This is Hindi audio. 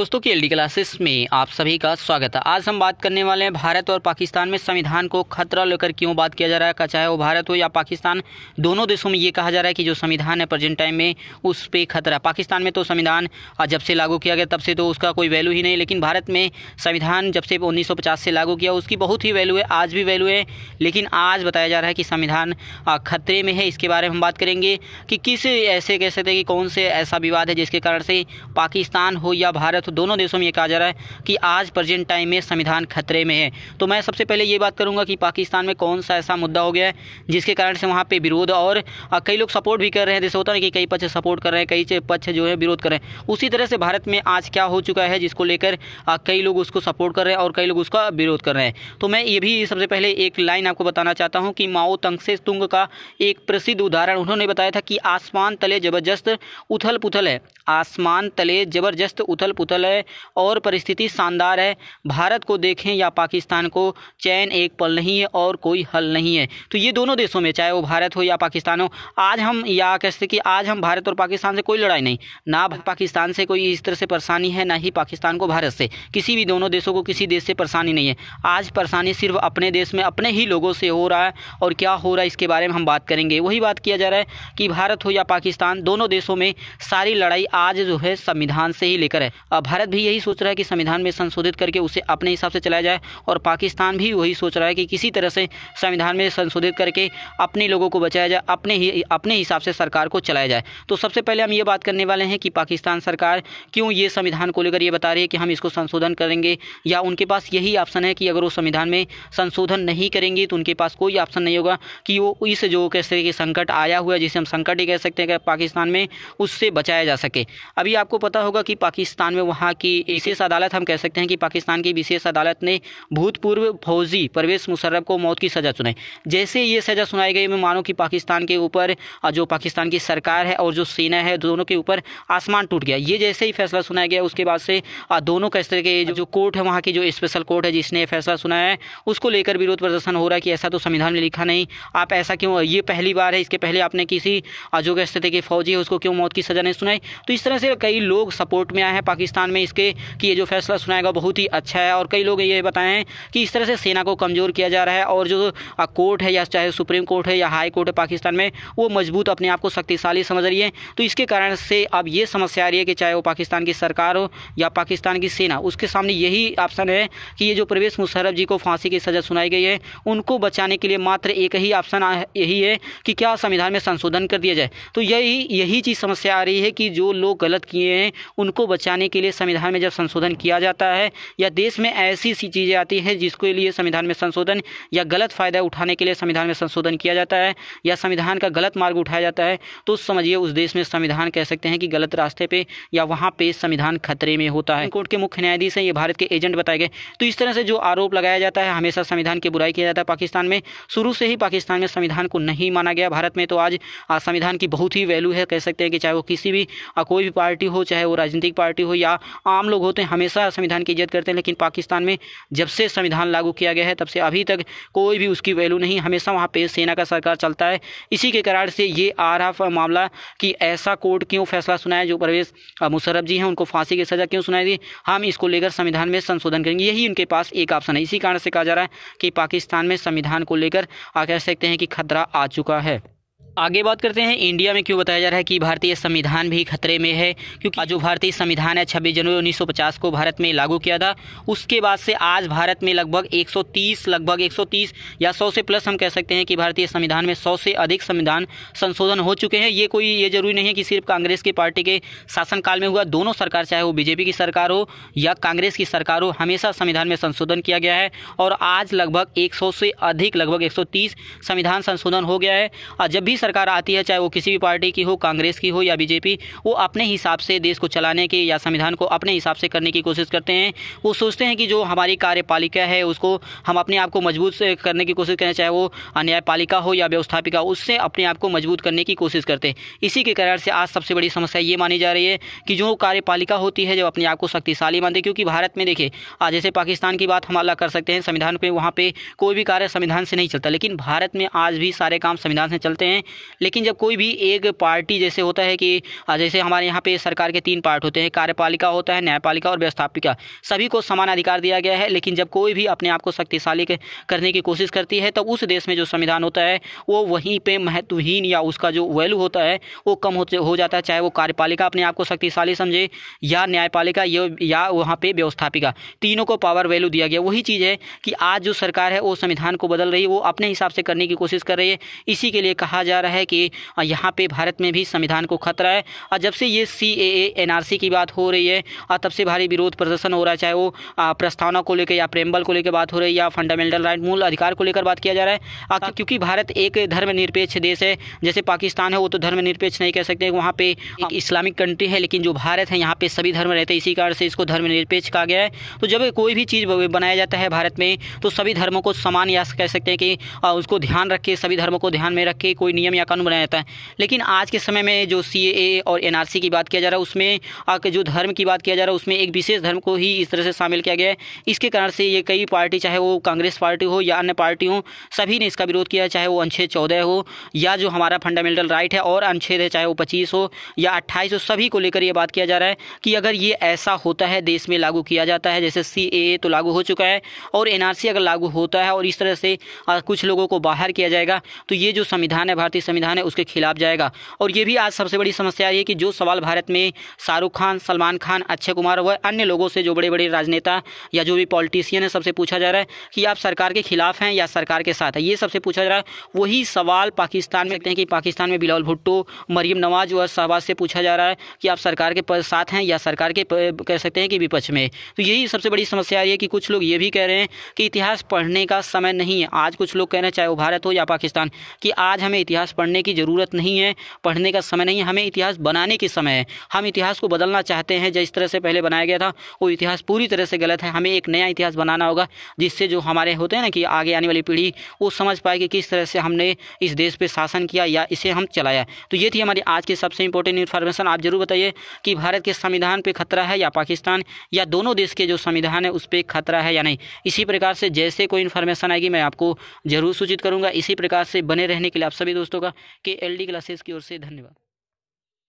दोस्तों की एलडी क्लासेस में आप सभी का स्वागत है आज हम बात करने वाले हैं भारत और पाकिस्तान में संविधान को खतरा लेकर क्यों बात किया जा रहा है चाहे वो भारत हो या पाकिस्तान दोनों देशों में ये कहा जा रहा है कि जो संविधान है प्रेजेंट टाइम में उस पर खतरा है पाकिस्तान में तो संविधान जब से लागू किया गया तब से तो उसका कोई वैल्यू ही नहीं लेकिन भारत में संविधान जब से उन्नीस से लागू किया उसकी बहुत ही वैल्यू है आज भी वैल्यू है लेकिन आज बताया जा रहा है कि संविधान खतरे में है इसके बारे में हम बात करेंगे कि किस ऐसे कह सकते हैं कि कौन से ऐसा विवाद है जिसके कारण से पाकिस्तान हो या भारत तो दोनों देशों में ये कहा जा रहा है कि आज प्रेजेंट टाइम में संविधान खतरे में है तो मैं सबसे पहले ये बात करूँगा कि पाकिस्तान में कौन सा ऐसा मुद्दा हो गया है जिसके कारण से वहाँ पर विरोध और कई लोग सपोर्ट भी कर रहे हैं जैसे होता है कि कई पक्ष सपोर्ट कर रहे हैं कई पक्ष जो है विरोध कर रहे हैं उसी तरह से भारत में आज क्या हो चुका है जिसको लेकर कई लोग उसको सपोर्ट कर रहे हैं और कई लोग उसका विरोध कर रहे हैं तो मैं ये भी सबसे पहले एक लाइन आपको बताना चाहता हूँ कि माओ तंगसे तुंग का एक प्रसिद्ध उदाहरण उन्होंने बताया था कि आसमान तले जबरदस्त उथल पुथल है आसमान तले जबरदस्त उथल पुथल कुशल है और परिस्थिति शानदार है भारत को देखें या पाकिस्तान को चैन एक पल नहीं है और कोई हल नहीं है तो ये दोनों देशों में चाहे वो भारत हो या पाकिस्तान हो आज हम या कह सकते कि आज हम भारत और पाकिस्तान से कोई लड़ाई नहीं ना पाकिस्तान से कोई इस तरह से परेशानी है ना ही पाकिस्तान को भारत से किसी भी दोनों देशों को किसी देश से परेशानी नहीं है आज परेशानी सिर्फ अपने देश में अपने ही लोगों से हो रहा है और क्या हो रहा है इसके बारे में हम बात करेंगे वही बात किया जा रहा है कि भारत हो या पाकिस्तान दोनों देशों में सारी लड़ाई आज जो है संविधान से ही लेकर है भारत भी यही सोच रहा है कि संविधान में संशोधित करके उसे अपने हिसाब से चलाया जाए और पाकिस्तान भी वही सोच रहा है कि किसी तरह से संविधान में संशोधित करके अपने लोगों को बचाया जाए अपने ही अपने हिसाब से सरकार को चलाया जाए तो सबसे पहले हम ये बात करने वाले हैं कि पाकिस्तान सरकार क्यों ये संविधान को लेकर ये बता रही है कि हम इसको संशोधन करेंगे या उनके पास यही ऑप्शन है कि अगर वो संविधान में संशोधन नहीं करेंगे तो उनके पास कोई ऑप्शन नहीं होगा कि वो इस जो कैसे कि संकट आया हुआ है जिसे हम संकट ही कह सकते हैं कि पाकिस्तान में उससे बचाया जा सके अभी आपको पता होगा कि पाकिस्तान में वहाँ की विशेष अदालत हम कह सकते हैं कि पाकिस्तान की विशेष अदालत ने भूतपूर्व फौजी परवेज मुशर्रफ को मौत की सज़ा सुनाई जैसे ये सज़ा सुनाई गई मैं मानो कि पाकिस्तान के ऊपर जो पाकिस्तान की सरकार है और जो सेना है दोनों के ऊपर आसमान टूट गया ये जैसे ही फैसला सुनाया गया उसके बाद से दोनों का के जो कोर्ट है वहाँ की जो स्पेशल कोर्ट है जिसने फैसला सुनाया है उसको लेकर विरोध प्रदर्शन हो रहा है कि ऐसा तो संविधान में लिखा नहीं आप ऐसा क्यों ये पहली बार है इसके पहले आपने किसी जो स्थिति के फौजी है उसको क्यों मौत की सज़ा नहीं सुनाई तो इस तरह से कई लोग सपोर्ट में आए हैं पाकिस्तान पाकिस्तान में इसके कि ये जो फैसला सुनाएगा बहुत ही अच्छा है और कई लोग ये बताए हैं कि इस तरह से सेना को कमज़ोर किया जा रहा है और जो कोर्ट है या चाहे सुप्रीम कोर्ट है या हाई कोर्ट है पाकिस्तान में वो मजबूत अपने आप को शक्तिशाली समझ रही है तो इसके कारण से अब ये समस्या आ रही है कि चाहे वो पाकिस्तान की सरकार हो या पाकिस्तान की सेना उसके सामने यही ऑप्शन है कि ये जो प्रवेश मुशरफ जी को फांसी की सज़ा सुनाई गई है उनको बचाने के लिए मात्र एक ही ऑप्शन यही है कि क्या संविधान में संशोधन कर दिया जाए तो यही यही चीज़ समस्या आ रही है कि जो लोग गलत किए हैं उनको बचाने के लिए लिए संविधान में जब संशोधन किया जाता है या देश में ऐसी सी चीज़ें आती है जिसके लिए संविधान में संशोधन या गलत फ़ायदा उठाने के लिए संविधान में संशोधन किया जाता है या संविधान का गलत मार्ग उठाया जाता है तो समझिए उस देश में संविधान कह सकते हैं कि गलत रास्ते पर या वहाँ पर संविधान खतरे में होता है कोर्ट के मुख्य न्यायाधीश हैं ये भारत के एजेंट बताए गए तो इस तरह से जो आरोप लगाया जाता है हमेशा संविधान की बुराई किया जाता है पाकिस्तान में शुरू से ही पाकिस्तान में संविधान को नहीं माना गया भारत में तो आज संविधान की बहुत ही वैल्यू है कह सकते हैं कि चाहे वो किसी भी कोई भी पार्टी हो चाहे वो राजनीतिक पार्टी हो या आम लोग होते हैं हमेशा संविधान की इज्जत करते हैं लेकिन पाकिस्तान में जब से संविधान लागू किया गया है तब से अभी तक कोई भी उसकी वैल्यू नहीं हमेशा वहाँ पे सेना का सरकार चलता है इसी के कारण से ये आ रहा मामला कि ऐसा कोर्ट क्यों फैसला सुनाया जो परवेश मुशरफ जी हैं उनको फांसी की सज़ा क्यों सुनाई दी हम इसको लेकर संविधान में संशोधन करेंगे यही उनके पास एक ऑप्शन है इसी कारण से कहा जा रहा है कि पाकिस्तान में संविधान को लेकर आ कह सकते हैं कि खतरा आ चुका है आगे बात करते हैं इंडिया में क्यों बताया जा रहा है कि भारतीय संविधान भी खतरे में है क्योंकि जो भारतीय संविधान है छब्बीस जनवरी 1950 को भारत में लागू किया था उसके बाद से आज भारत में लगभग 130 लगभग 130 या 100 से प्लस हम कह सकते हैं कि भारतीय संविधान में 100 से अधिक संविधान संशोधन हो चुके हैं ये कोई ये जरूरी नहीं है कि सिर्फ कांग्रेस की पार्टी के शासनकाल में हुआ दोनों सरकार चाहे वो बीजेपी की सरकार हो या कांग्रेस की सरकार हो हमेशा संविधान में संशोधन किया गया है और आज लगभग एक से अधिक लगभग एक संविधान संशोधन हो गया है और जब भी सरकार आती है चाहे वो किसी भी पार्टी की हो कांग्रेस की हो या बीजेपी वो अपने हिसाब से देश को चलाने की या संविधान को अपने हिसाब से करने की कोशिश करते हैं वो सोचते हैं कि जो हमारी कार्यपालिका है उसको हम अपने आप को मजबूत करने की कोशिश करें चाहे वो न्यायपालिका हो या व्यवस्थापिका उससे अपने आप को मजबूत करने की कोशिश करते हैं इसी के कारण से आज सबसे बड़ी समस्या ये मानी जा रही है कि जो कार्यपालिका होती है जब अपने आप को शक्तिशाली मानते क्योंकि भारत में देखिए आज जैसे पाकिस्तान की बात हम अलग कर सकते हैं संविधान पे वहाँ पे कोई भी कार्य संविधान से नहीं चलता लेकिन भारत में आज भी सारे काम संविधान से चलते हैं लेकिन जब कोई भी एक पार्टी जैसे होता है कि जैसे हमारे यहाँ पे सरकार के तीन पार्ट होते हैं कार्यपालिका होता है न्यायपालिका और व्यवस्थापिका सभी को समान अधिकार दिया गया है लेकिन जब कोई भी अपने आप को शक्तिशाली करने की कोशिश करती है तब तो उस देश में जो संविधान होता है वो वहीं पर महत्वहीन या उसका जो वैल्यू होता है वो कम हो जाता है चाहे वो कार्यपालिका अपने आप को शक्तिशाली समझे या न्यायपालिका या वहाँ पर व्यवस्थापिका तीनों को पावर वैल्यू दिया गया वही चीज़ है कि आज जो सरकार है वो संविधान को बदल रही है वो अपने हिसाब से करने की कोशिश कर रही है इसी के लिए कहा जा जा रहा है कि यहाँ पे भारत में भी संविधान को खतरा है और जब से ये सी ए की बात हो रही है और तब से भारी विरोध प्रदर्शन हो रहा है चाहे वो प्रस्तावना को लेकर या प्रेम्बल को लेकर बात हो रही है या फंडामेंटल राइट मूल अधिकार को लेकर बात किया जा रहा है क्योंकि भारत एक धर्मनिरपेक्ष देश है जैसे पाकिस्तान है वो तो धर्मनिरपेक्ष नहीं कह सकते वहाँ पे हाँ। एक इस्लामिक कंट्री है लेकिन जो भारत है यहाँ पे सभी धर्म रहते हैं इसी कारण से इसको धर्मनिरपेक्ष कहा गया है तो जब कोई भी चीज़ बनाया जाता है भारत में तो सभी धर्मों को समान या कह सकते हैं कि उसको ध्यान रख के सभी धर्मों को ध्यान में रख के कोई नियम नियम या कानून बनाया जाता है लेकिन आज के समय में जो सी और एन की बात किया जा रहा है उसमें जो धर्म की बात किया जा रहा है उसमें एक विशेष धर्म को ही इस तरह से शामिल किया गया है इसके कारण से ये कई पार्टी चाहे वो कांग्रेस पार्टी हो या अन्य पार्टी हो सभी ने इसका विरोध किया चाहे वो अनुच्छेद चौदह हो या जो हमारा फंडामेंटल राइट है और अनुच्छेद है चाहे वो पच्चीस हो या अट्ठाईस हो सभी को लेकर यह बात किया जा रहा है कि अगर ये ऐसा होता है देश में लागू किया जाता है जैसे सी तो लागू हो चुका है और एनआरसी अगर लागू होता है और इस तरह से कुछ लोगों को बाहर किया जाएगा तो ये जो संविधान है भारतीय भारतीय संविधान है उसके खिलाफ जाएगा और ये भी आज सबसे बड़ी समस्या ये कि जो सवाल भारत में शाहरुख खान सलमान खान अक्षय कुमार व अन्य लोगों से जो बड़े बड़े राजनेता या जो भी पॉलिटिशियन है सबसे पूछा जा रहा है कि आप सरकार के खिलाफ हैं या सरकार के साथ है ये सबसे पूछा जा रहा है वही सवाल पाकिस्तान में देखते हैं कि पाकिस्तान में बिलाल भुट्टो मरियम नवाज और शहबाज से पूछा जा रहा है कि आप सरकार के साथ हैं या सरकार के कह सकते हैं कि विपक्ष में तो यही सबसे बड़ी समस्या आ रही है कि कुछ लोग ये भी कह रहे हैं कि इतिहास पढ़ने का समय नहीं है आज कुछ लोग कह रहे हैं चाहे वो भारत हो या पाकिस्तान कि आज हमें इतिहास इतिहास पढ़ने की ज़रूरत नहीं है पढ़ने का समय नहीं है हमें इतिहास बनाने की समय है हम इतिहास को बदलना चाहते हैं जिस तरह से पहले बनाया गया था वो इतिहास पूरी तरह से गलत है हमें एक नया इतिहास बनाना होगा जिससे जो हमारे होते हैं ना कि आगे आने वाली पीढ़ी वो समझ पाए कि किस तरह से हमने इस देश पर शासन किया या इसे हम चलाया तो ये थी हमारी आज की सबसे इंपॉर्टेंट इन्फॉर्मेशन आप जरूर बताइए कि भारत के संविधान पर खतरा है या पाकिस्तान या दोनों देश के जो संविधान है उस पर खतरा है या नहीं इसी प्रकार से जैसे कोई इन्फॉर्मेशन आएगी मैं आपको जरूर सूचित करूंगा इसी प्रकार से बने रहने के लिए आप सभी दोस्तों होगा के एल डी क्लासेस की ओर से धन्यवाद